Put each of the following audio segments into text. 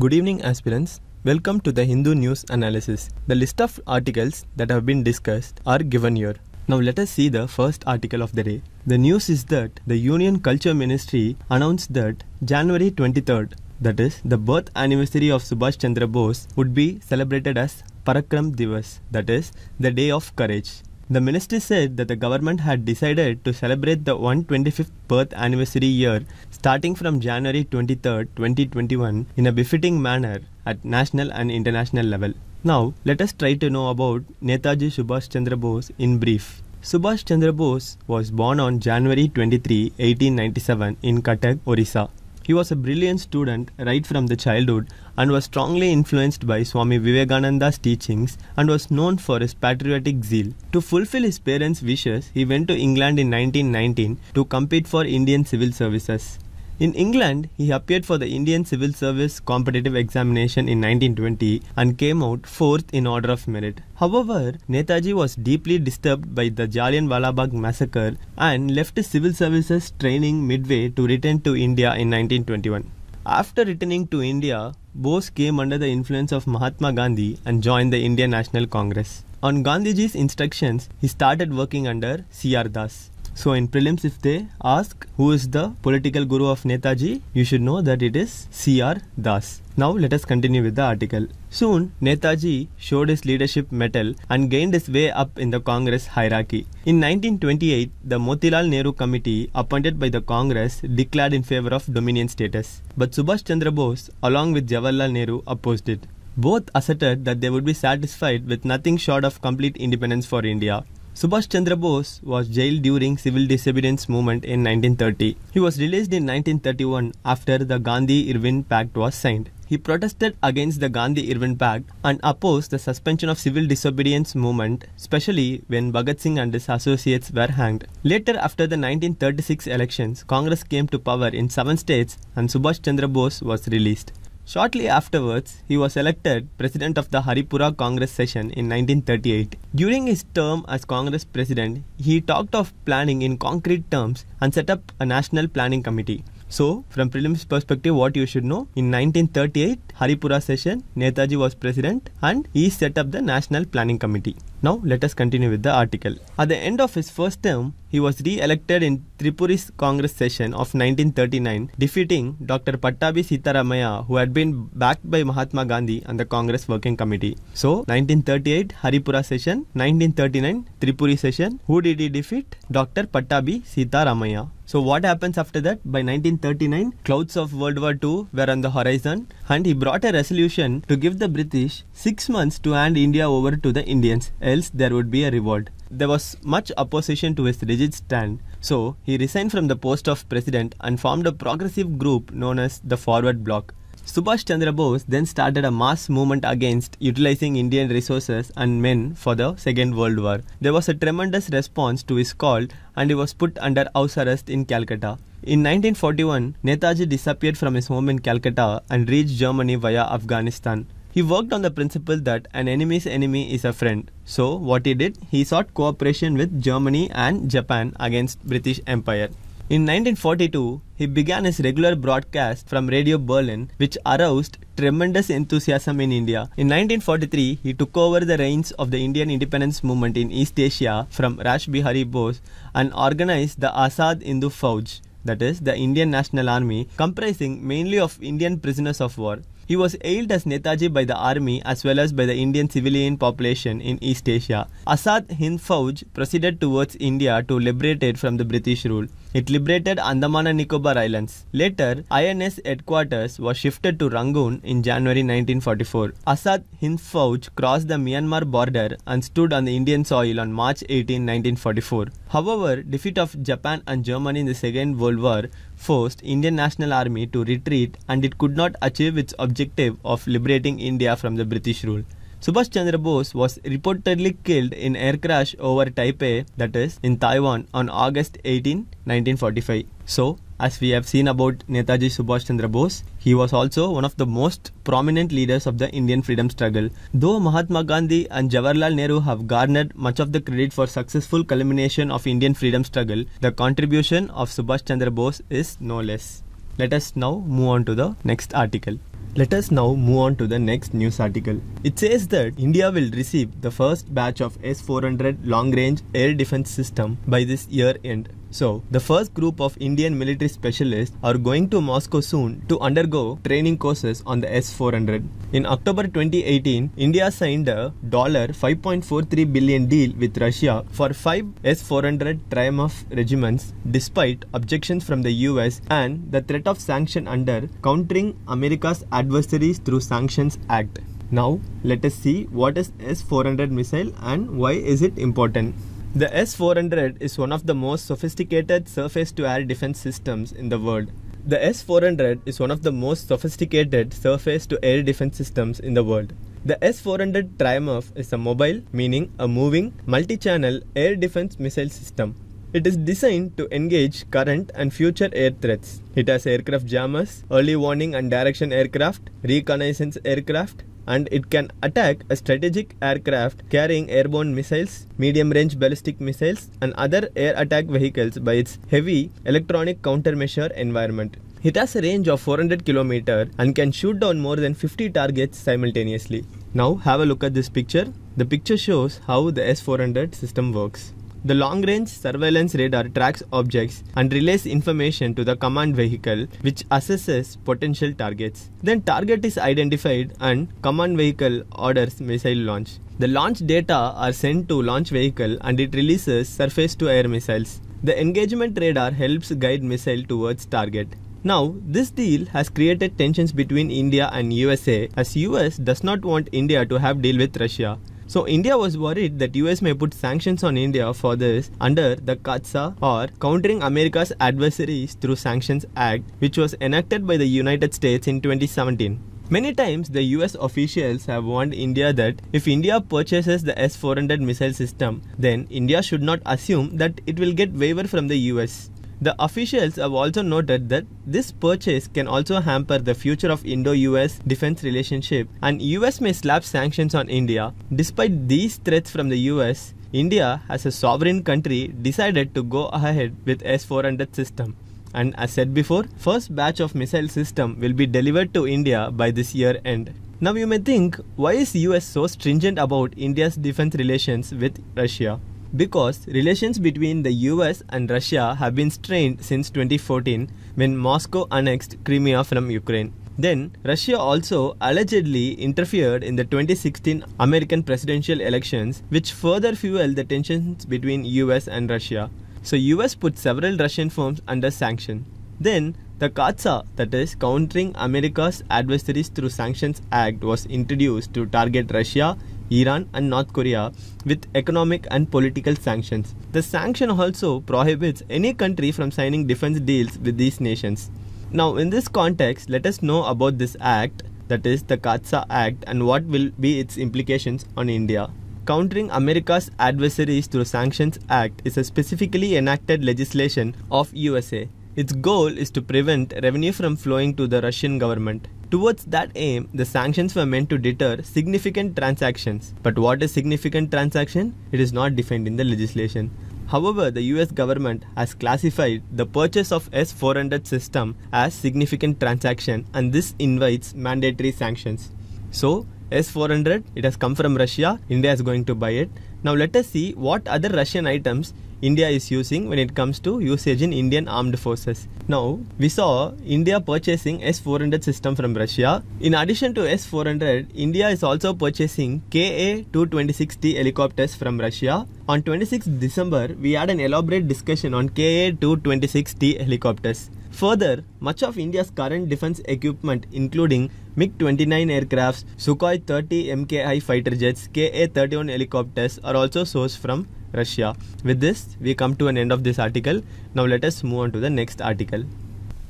Good evening, aspirants. Welcome to the Hindu News Analysis. The list of articles that have been discussed are given here. Now let us see the first article of the day. The news is that the Union Culture Ministry announced that January 23rd, that is the birth anniversary of Subhash Chandra Bose, would be celebrated as Parakram Divas, that is the day of courage. The ministry said that the government had decided to celebrate the 125th birth anniversary year starting from January 23, 2021 in a befitting manner at national and international level. Now, let us try to know about Netaji Subhash Chandra Bose in brief. Subhash Chandra Bose was born on January 23, 1897 in Cuttack, Orissa. He was a brilliant student right from the childhood and was strongly influenced by Swami Vivekananda's teachings and was known for his patriotic zeal. To fulfill his parents' wishes, he went to England in 1919 to compete for Indian civil services. In England, he appeared for the Indian Civil Service competitive examination in 1920 and came out fourth in order of merit. However, Netaji was deeply disturbed by the Jallianwala Bagh massacre and left civil services training midway to return to India in 1921. After returning to India, Bose came under the influence of Mahatma Gandhi and joined the Indian National Congress. On Gandhiji's instructions, he started working under C.R. Das. So in prelims, if they ask who is the political guru of Netaji, you should know that it is C.R. Das. Now let us continue with the article. Soon, Netaji showed his leadership metal and gained his way up in the Congress hierarchy. In 1928, the Motilal Nehru Committee, appointed by the Congress, declared in favor of dominion status. But Subhash Chandra Bose, along with Jawaharlal Nehru, opposed it. Both asserted that they would be satisfied with nothing short of complete independence for India. Subhash Chandra Bose was jailed during civil disobedience movement in 1930. He was released in 1931 after the Gandhi-Irwin Pact was signed. He protested against the Gandhi-Irwin Pact and opposed the suspension of civil disobedience movement, especially when Bhagat Singh and his associates were hanged. Later, after the 1936 elections, Congress came to power in seven states and Subhash Chandra Bose was released. Shortly afterwards, he was elected president of the Haripura Congress session in 1938. During his term as Congress president, he talked of planning in concrete terms and set up a national planning committee. So, from prelims perspective, what you should know, in 1938, Haripura session, Netaji was president and he set up the National Planning Committee. Now let us continue with the article. At the end of his first term, he was re-elected in Tripuri's Congress session of 1939, defeating Dr. Pattabi Sitaramaya, who had been backed by Mahatma Gandhi and the Congress Working Committee. So, 1938 Haripura session, 1939 Tripuri session. Who did he defeat? Dr. Pattabi Sitaramaya. So what happens after that? By 1939, clouds of World War II were on the horizon and he brought a resolution to give the British six months to hand India over to the Indians, else there would be a revolt. There was much opposition to his rigid stand, so he resigned from the post of president and formed a progressive group known as the Forward Bloc. Subhash Chandra Bose then started a mass movement against utilizing Indian resources and men for the Second World War. There was a tremendous response to his call and he was put under house arrest in Calcutta. In 1941, Netaji disappeared from his home in Calcutta and reached Germany via Afghanistan. He worked on the principle that an enemy's enemy is a friend. So what he did, he sought cooperation with Germany and Japan against British Empire. In 1942, he began his regular broadcast from Radio Berlin, which aroused tremendous enthusiasm in India. In 1943, he took over the reins of the Indian independence movement in East Asia from Raj Bihari Bose and organized the Azad Hindu Fauj, that is, the Indian National Army, comprising mainly of Indian prisoners of war. He was hailed as Netaji by the army as well as by the Indian civilian population in East Asia. Asad Hind Fauj proceeded towards India to liberate it from the British rule. It liberated Andaman and Nicobar Islands. Later, INS headquarters was shifted to Rangoon in January 1944. Asad Hind Fauj crossed the Myanmar border and stood on the Indian soil on March 18, 1944. However, defeat of Japan and Germany in the Second World War forced Indian National Army to retreat and it could not achieve its objective of liberating India from the British rule. Subhash Chandra Bose was reportedly killed in air crash over Taipei, that is, in Taiwan, on August 18, 1945. So, as we have seen about Netaji Subhash Chandra Bose, he was also one of the most prominent leaders of the Indian freedom struggle. Though Mahatma Gandhi and Jawaharlal Nehru have garnered much of the credit for successful culmination of Indian freedom struggle, the contribution of Subhash Chandra Bose is no less. Let us now move on to the next article. Let us now move on to the next news article. It says that India will receive the first batch of S 400 long range air defense system by this year end. So, the first group of Indian military specialists are going to Moscow soon to undergo training courses on the S-400. In October 2018, India signed a $5.43 billion deal with Russia for five S-400 Triumph regiments despite objections from the US and the threat of sanction under Countering America's Adversaries Through Sanctions Act. Now, let us see what is S-400 missile and why is it important. The S400 is one of the most sophisticated surface-to-air defense systems in the world. The S400 is one of the most sophisticated surface-to-air defense systems in the world. The S400 Triumph is a mobile, meaning a moving, multi-channel air defense missile system. It is designed to engage current and future air threats. It has aircraft jammers, early warning and direction aircraft, reconnaissance aircraft, and it can attack a strategic aircraft carrying airborne missiles, medium range ballistic missiles, and other air attack vehicles by its heavy electronic countermeasure environment. It has a range of 400 km and can shoot down more than 50 targets simultaneously. Now have a look at this picture. The picture shows how the S400 system works. The long range surveillance radar tracks objects and relays information to the command vehicle, which assesses potential targets. Then, target is identified and command vehicle orders missile launch. The launch data are sent to launch vehicle and it releases surface to air missiles. The engagement radar helps guide missile towards target. Now, this deal has created tensions between India and USA as US does not want India to have deal with Russia. So India was worried that US may put sanctions on India for this under the CATSA or Countering America's Adversaries Through Sanctions Act which was enacted by the United States in 2017. Many times, the US officials have warned India that if India purchases the S 400 missile system, then India should not assume that it will get waiver from the US. The officials have also noted that this purchase can also hamper the future of Indo-US defense relationship and US may slap sanctions on India. Despite these threats from the US, India as a sovereign country decided to go ahead with S-400 system. And as said before, first batch of missile system will be delivered to India by this year end. Now you may think, why is US so stringent about India's defense relations with Russia? because relations between the US and Russia have been strained since 2014 when Moscow annexed Crimea from Ukraine. Then, Russia also allegedly interfered in the 2016 American presidential elections, which further fueled the tensions between US and Russia. So, US put several Russian firms under sanction. Then, the CATSA, that is Countering America's Adversaries Through Sanctions Act, was introduced to target Russia, Iran and North Korea with economic and political sanctions. The sanction also prohibits any country from signing defense deals with these nations. Now, in this context, let us know about this act, that is the Katsa Act, and what will be its implications on India. Countering America's Adversaries Through Sanctions Act is a specifically enacted legislation of USA. Its goal is to prevent revenue from flowing to the Russian government. Towards that aim, the sanctions were meant to deter significant transactions. But what is significant transaction? It is not defined in the legislation. However, the US government has classified the purchase of S400 system as significant transaction and this invites mandatory sanctions. So, S400 it has come from Russia, India is going to buy it. Now let us see what other Russian items India is using when it comes to usage in Indian armed forces. Now, we saw India purchasing S-400 system from Russia. In addition to S-400, India is also purchasing Ka-226T helicopters from Russia. On 26 December, we had an elaborate discussion on Ka-226T helicopters. Further, much of India's current defense equipment including MiG-29 aircrafts, Sukhoi 30 MKI fighter jets, Ka-31 helicopters are also sourced from Russia. With this, we come to an end of this article. Now let us move on to the next article.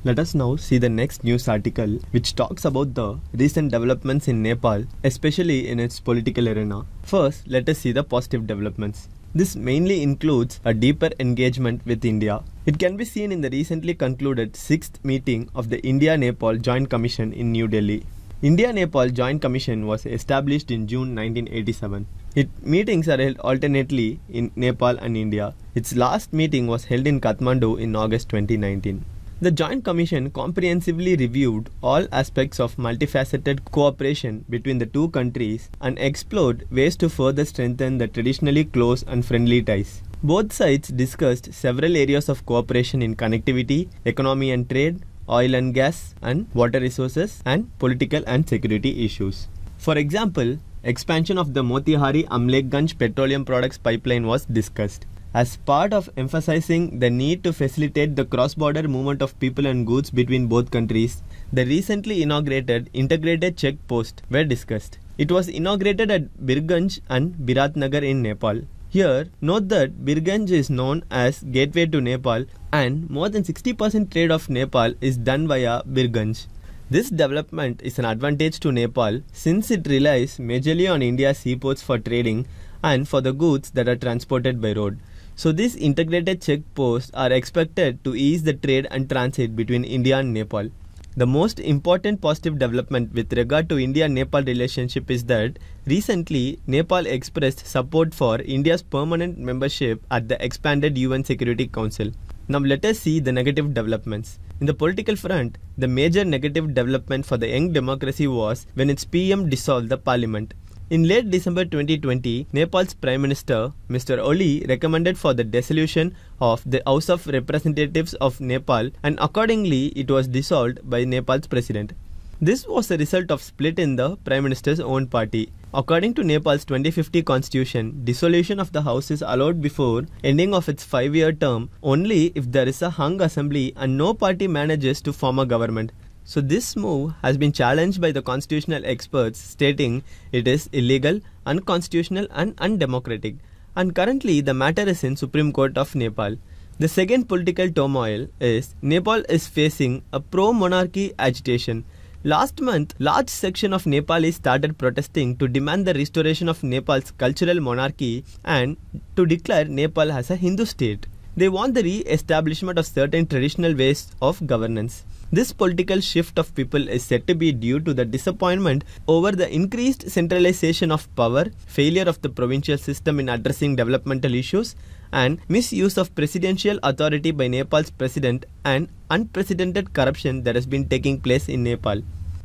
Let us now see the next news article which talks about the recent developments in Nepal, especially in its political arena. First, let us see the positive developments. This mainly includes a deeper engagement with India. It can be seen in the recently concluded sixth meeting of the India Nepal Joint Commission in New Delhi. India-Nepal Joint Commission was established in June 1987. Its meetings are held alternately in Nepal and India. Its last meeting was held in Kathmandu in August 2019. The Joint Commission comprehensively reviewed all aspects of multifaceted cooperation between the two countries and explored ways to further strengthen the traditionally close and friendly ties. Both sides discussed several areas of cooperation in connectivity, economy and trade, oil and gas and water resources and political and security issues. For example, expansion of the Motihari Ganj petroleum products pipeline was discussed. As part of emphasizing the need to facilitate the cross-border movement of people and goods between both countries, the recently inaugurated integrated post were discussed. It was inaugurated at Birganj and Biratnagar in Nepal here, note that Birganj is known as gateway to Nepal and more than 60% trade of Nepal is done via Birganj. This development is an advantage to Nepal since it relies majorly on India's seaports for trading and for the goods that are transported by road. So these integrated check posts are expected to ease the trade and transit between India and Nepal. The most important positive development with regard to India-Nepal relationship is that recently Nepal expressed support for India's permanent membership at the expanded UN Security Council. Now let us see the negative developments. In the political front, the major negative development for the young democracy was when its PM dissolved the parliament. In late December 2020, Nepal's Prime Minister, Mr. Oli, recommended for the dissolution of the House of Representatives of Nepal and accordingly it was dissolved by Nepal's president. This was the result of split in the Prime Minister's own party. According to Nepal's 2050 constitution, dissolution of the house is allowed before ending of its 5-year term only if there is a hung assembly and no party manages to form a government. So this move has been challenged by the constitutional experts stating it is illegal, unconstitutional and undemocratic and currently the matter is in Supreme Court of Nepal. The second political turmoil is Nepal is facing a pro-monarchy agitation. Last month, large section of Nepali started protesting to demand the restoration of Nepal's cultural monarchy and to declare Nepal as a Hindu state. They want the re-establishment of certain traditional ways of governance. This political shift of people is said to be due to the disappointment over the increased centralization of power, failure of the provincial system in addressing developmental issues, and misuse of presidential authority by Nepal's president and unprecedented corruption that has been taking place in Nepal.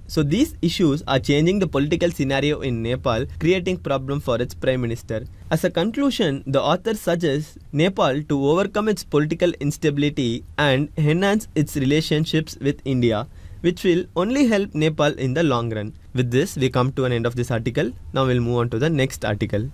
So these issues are changing the political scenario in Nepal, creating problem for its prime minister. As a conclusion, the author suggests Nepal to overcome its political instability and enhance its relationships with India, which will only help Nepal in the long run. With this, we come to an end of this article. Now we'll move on to the next article.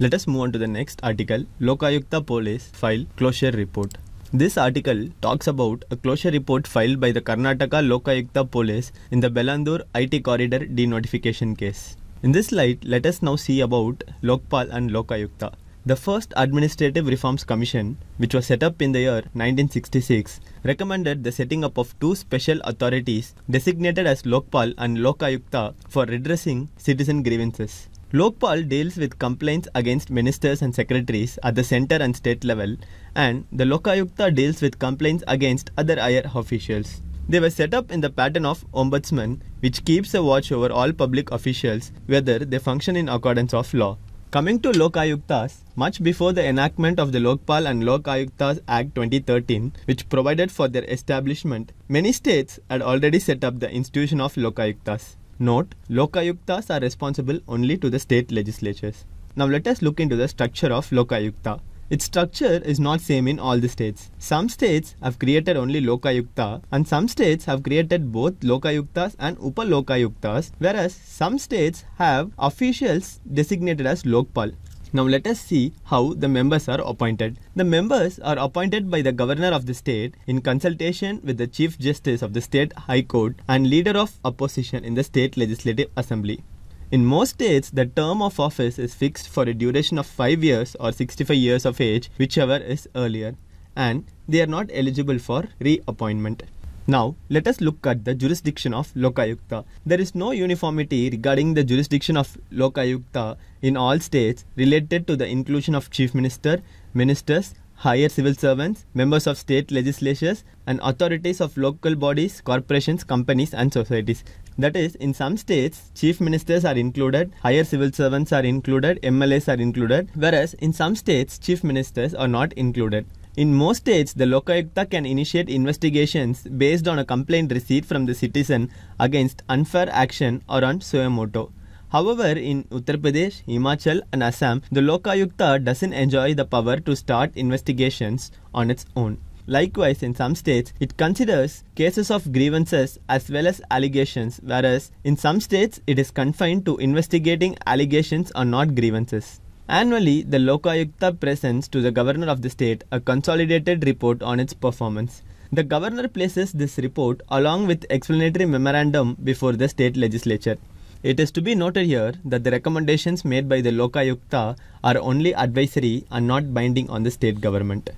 Let us move on to the next article, Lokayukta Police File Closure Report. This article talks about a closure report filed by the Karnataka Lokayukta Police in the Belandur IT corridor denotification case. In this light, let us now see about Lokpal and Lokayukta. The first Administrative Reforms Commission, which was set up in the year 1966, recommended the setting up of two special authorities designated as Lokpal and Lokayukta for redressing citizen grievances. Lokpal deals with complaints against ministers and secretaries at the centre and state level, and the Lokayukta deals with complaints against other higher officials. They were set up in the pattern of ombudsman, which keeps a watch over all public officials whether they function in accordance of law. Coming to Lokayuktas, much before the enactment of the Lokpal and Lokayuktas Act 2013, which provided for their establishment, many states had already set up the institution of Lokayuktas. Note, Lokayuktas are responsible only to the state legislatures. Now let us look into the structure of Lokayukta. Its structure is not same in all the states. Some states have created only Lokayukta and some states have created both Lokayuktas and Upalokayuktas whereas some states have officials designated as Lokpal. Now let us see how the members are appointed. The members are appointed by the governor of the state in consultation with the chief justice of the state high court and leader of opposition in the state legislative assembly. In most states, the term of office is fixed for a duration of 5 years or 65 years of age, whichever is earlier, and they are not eligible for reappointment. Now, let us look at the jurisdiction of Lokayukta. There is no uniformity regarding the jurisdiction of Lokayukta in all states related to the inclusion of Chief Minister, Ministers, higher civil servants, members of state legislatures, and authorities of local bodies, corporations, companies, and societies. That is, in some states, chief ministers are included, higher civil servants are included, MLAs are included, whereas in some states, chief ministers are not included. In most states, the Lokayukta can initiate investigations based on a complaint received from the citizen against unfair action or on suemoto. However, in Uttar Pradesh, Himachal and Assam, the Lokayukta doesn't enjoy the power to start investigations on its own. Likewise, in some states, it considers cases of grievances as well as allegations, whereas in some states, it is confined to investigating allegations or not grievances. Annually, the Lokayukta presents to the governor of the state a consolidated report on its performance. The governor places this report along with explanatory memorandum before the state legislature. It is to be noted here that the recommendations made by the Lokayukta are only advisory and not binding on the state government.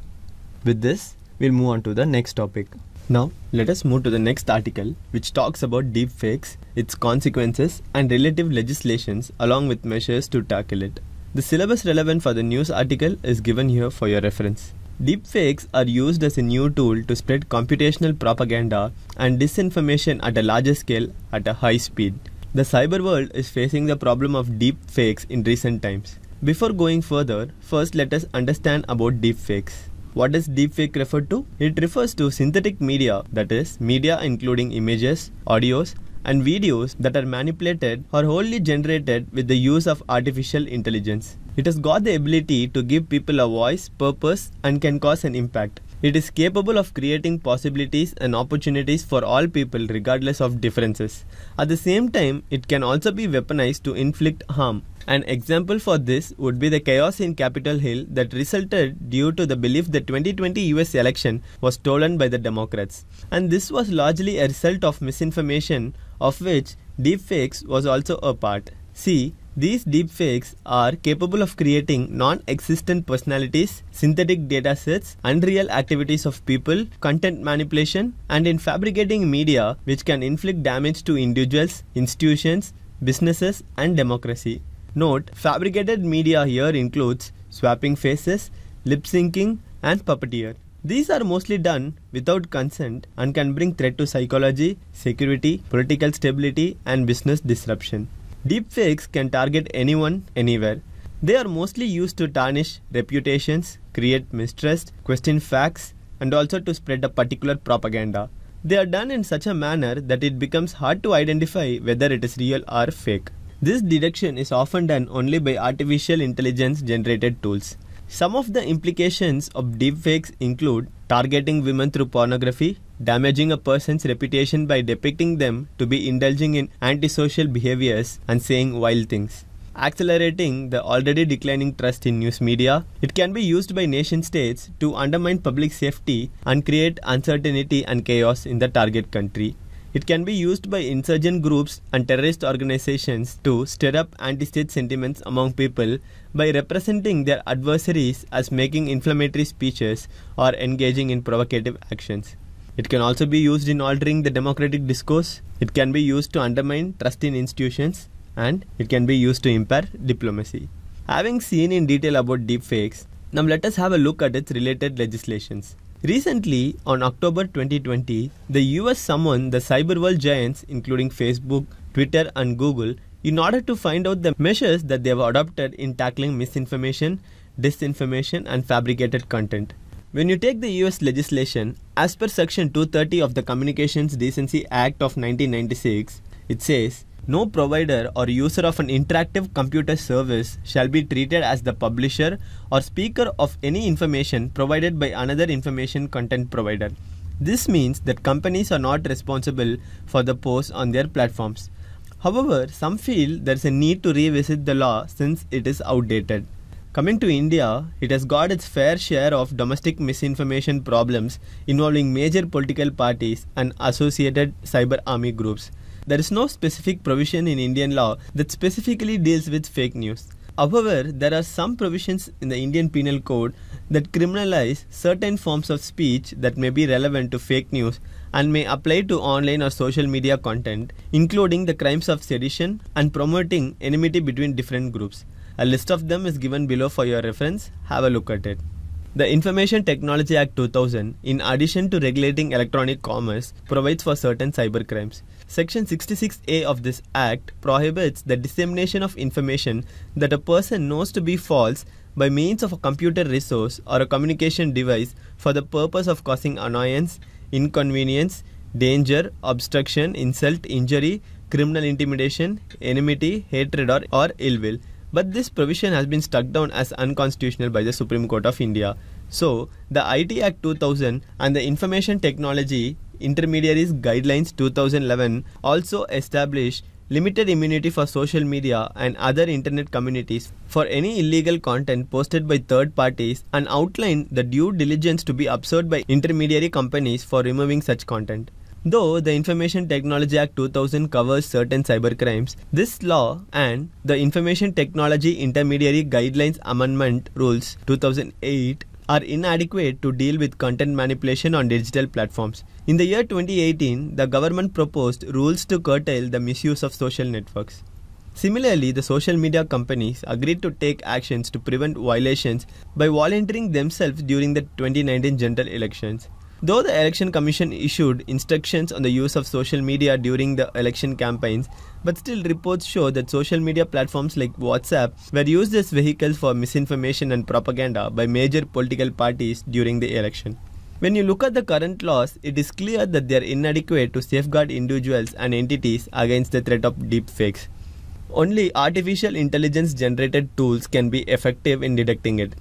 With this, we'll move on to the next topic. Now, let us move to the next article, which talks about deepfakes, its consequences, and relative legislations, along with measures to tackle it. The syllabus relevant for the news article is given here for your reference. Deepfakes are used as a new tool to spread computational propaganda and disinformation at a larger scale at a high speed. The cyber world is facing the problem of deepfakes in recent times. Before going further, first let us understand about deepfakes. What does deepfake refer to? It refers to synthetic media, that is, media including images, audios, and videos that are manipulated or wholly generated with the use of artificial intelligence. It has got the ability to give people a voice, purpose, and can cause an impact. It is capable of creating possibilities and opportunities for all people regardless of differences. At the same time, it can also be weaponized to inflict harm. An example for this would be the chaos in Capitol Hill that resulted due to the belief that 2020 US election was stolen by the Democrats. And this was largely a result of misinformation, of which deepfakes was also a part. See, these deepfakes are capable of creating non-existent personalities, synthetic data sets, unreal activities of people, content manipulation, and in fabricating media which can inflict damage to individuals, institutions, businesses, and democracy. Note, fabricated media here includes swapping faces, lip syncing, and puppeteer. These are mostly done without consent and can bring threat to psychology, security, political stability, and business disruption. Deepfakes can target anyone, anywhere. They are mostly used to tarnish reputations, create mistrust, question facts, and also to spread a particular propaganda. They are done in such a manner that it becomes hard to identify whether it is real or fake. This deduction is often done only by artificial intelligence generated tools. Some of the implications of deepfakes include targeting women through pornography, damaging a person's reputation by depicting them to be indulging in antisocial behaviors and saying wild things. Accelerating the already declining trust in news media, it can be used by nation states to undermine public safety and create uncertainty and chaos in the target country. It can be used by insurgent groups and terrorist organizations to stir up anti state sentiments among people by representing their adversaries as making inflammatory speeches or engaging in provocative actions. It can also be used in altering the democratic discourse, it can be used to undermine trust in institutions, and it can be used to impair diplomacy. Having seen in detail about deepfakes, now let us have a look at its related legislations. Recently, on October 2020, the US summoned the cyber world giants, including Facebook, Twitter, and Google, in order to find out the measures that they have adopted in tackling misinformation, disinformation, and fabricated content. When you take the US legislation, as per Section 230 of the Communications Decency Act of 1996, it says no provider or user of an interactive computer service shall be treated as the publisher or speaker of any information provided by another information content provider. This means that companies are not responsible for the posts on their platforms. However, some feel there is a need to revisit the law since it is outdated. Coming to India, it has got its fair share of domestic misinformation problems involving major political parties and associated cyber army groups. There is no specific provision in Indian law that specifically deals with fake news. However, there are some provisions in the Indian Penal Code that criminalize certain forms of speech that may be relevant to fake news and may apply to online or social media content, including the crimes of sedition and promoting enmity between different groups. A list of them is given below for your reference. Have a look at it. The Information Technology Act 2000, in addition to regulating electronic commerce, provides for certain cybercrimes. Section 66A of this act prohibits the dissemination of information that a person knows to be false by means of a computer resource or a communication device for the purpose of causing annoyance, inconvenience, danger, obstruction, insult, injury, criminal intimidation, enmity, hatred, or, or ill will. But this provision has been struck down as unconstitutional by the Supreme Court of India. So, the IT Act 2000 and the Information Technology Intermediaries Guidelines 2011 also establish limited immunity for social media and other internet communities for any illegal content posted by third parties and outline the due diligence to be observed by intermediary companies for removing such content. Though the Information Technology Act 2000 covers certain cybercrimes, this law and the Information Technology Intermediary Guidelines Amendment Rules 2008 are inadequate to deal with content manipulation on digital platforms. In the year 2018, the government proposed rules to curtail the misuse of social networks. Similarly, the social media companies agreed to take actions to prevent violations by volunteering themselves during the 2019 general elections. Though the Election Commission issued instructions on the use of social media during the election campaigns, but still reports show that social media platforms like WhatsApp were used as vehicles for misinformation and propaganda by major political parties during the election. When you look at the current laws, it is clear that they are inadequate to safeguard individuals and entities against the threat of deepfakes. Only artificial intelligence generated tools can be effective in detecting it.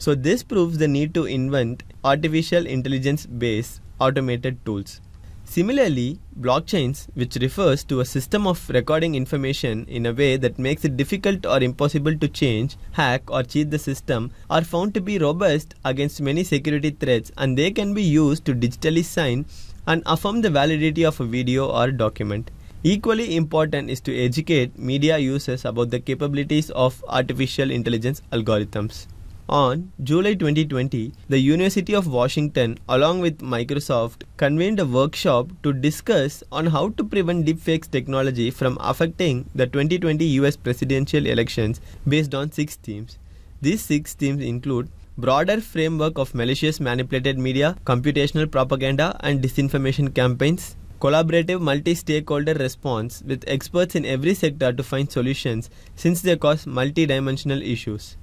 So this proves the need to invent artificial intelligence based automated tools. Similarly, blockchains, which refers to a system of recording information in a way that makes it difficult or impossible to change, hack, or cheat the system, are found to be robust against many security threats and they can be used to digitally sign and affirm the validity of a video or document. Equally important is to educate media users about the capabilities of artificial intelligence algorithms. On July 2020, the University of Washington along with Microsoft convened a workshop to discuss on how to prevent deepfakes technology from affecting the 2020 US presidential elections based on six themes. These six themes include broader framework of malicious manipulated media, computational propaganda and disinformation campaigns, collaborative multi-stakeholder response with experts in every sector to find solutions since they cause multi-dimensional issues.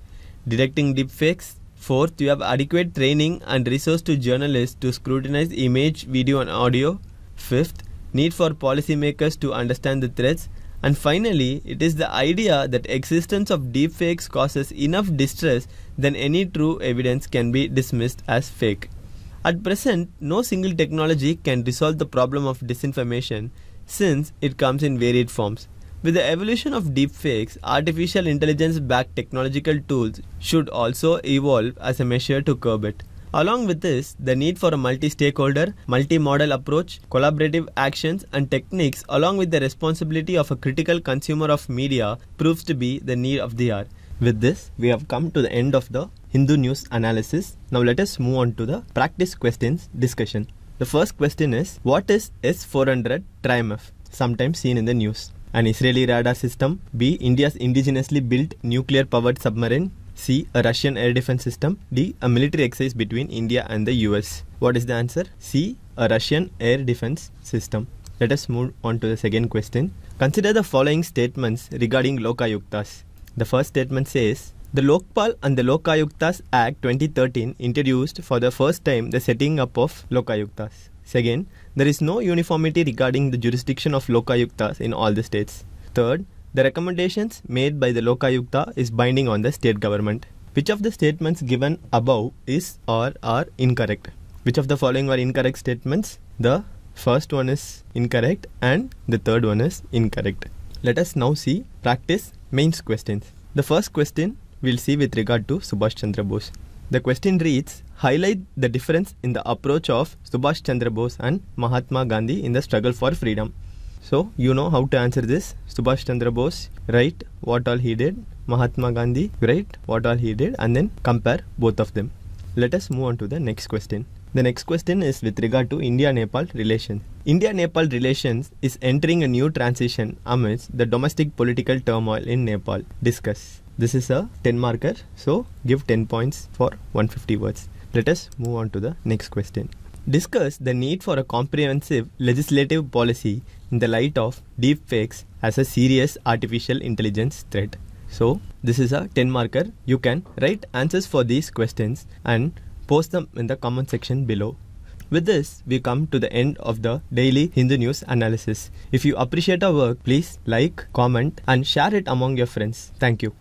Detecting deepfakes. Fourth, you have adequate training and resource to journalists to scrutinize image, video, and audio. Fifth, need for policymakers to understand the threats. And finally, it is the idea that existence of deepfakes causes enough distress then any true evidence can be dismissed as fake. At present, no single technology can resolve the problem of disinformation since it comes in varied forms. With the evolution of deepfakes, artificial intelligence backed technological tools should also evolve as a measure to curb it. Along with this, the need for a multi stakeholder, multi model approach, collaborative actions, and techniques, along with the responsibility of a critical consumer of media, proves to be the need of the hour. With this, we have come to the end of the Hindu news analysis. Now, let us move on to the practice questions discussion. The first question is What is S400 TRIMF, sometimes seen in the news? an Israeli radar system, B. India's indigenously built nuclear powered submarine, C. A Russian air defense system, D. A military exercise between India and the US. What is the answer? C. A Russian air defense system. Let us move on to the second question. Consider the following statements regarding Lokayuktas. The first statement says the Lokpal and the Lokayuktas Act 2013 introduced for the first time the setting up of Lokayuktas. Second, there is no uniformity regarding the jurisdiction of Lokayuktas in all the states. Third, the recommendations made by the Lokayukta is binding on the state government. Which of the statements given above is or are incorrect? Which of the following are incorrect statements? The first one is incorrect and the third one is incorrect. Let us now see practice mains questions. The first question we'll see with regard to Subhash Chandra Bose. The question reads Highlight the difference in the approach of Subhash Chandra Bose and Mahatma Gandhi in the struggle for freedom. So, you know how to answer this. Subhash Chandra Bose, right? What all he did. Mahatma Gandhi, right? What all he did. And then compare both of them. Let us move on to the next question. The next question is with regard to India Nepal relations. India Nepal relations is entering a new transition amidst the domestic political turmoil in Nepal. Discuss this is a 10 marker so give 10 points for 150 words let us move on to the next question discuss the need for a comprehensive legislative policy in the light of deepfakes as a serious artificial intelligence threat so this is a 10 marker you can write answers for these questions and post them in the comment section below with this, we come to the end of the daily Hindu news analysis. If you appreciate our work, please like, comment, and share it among your friends. Thank you.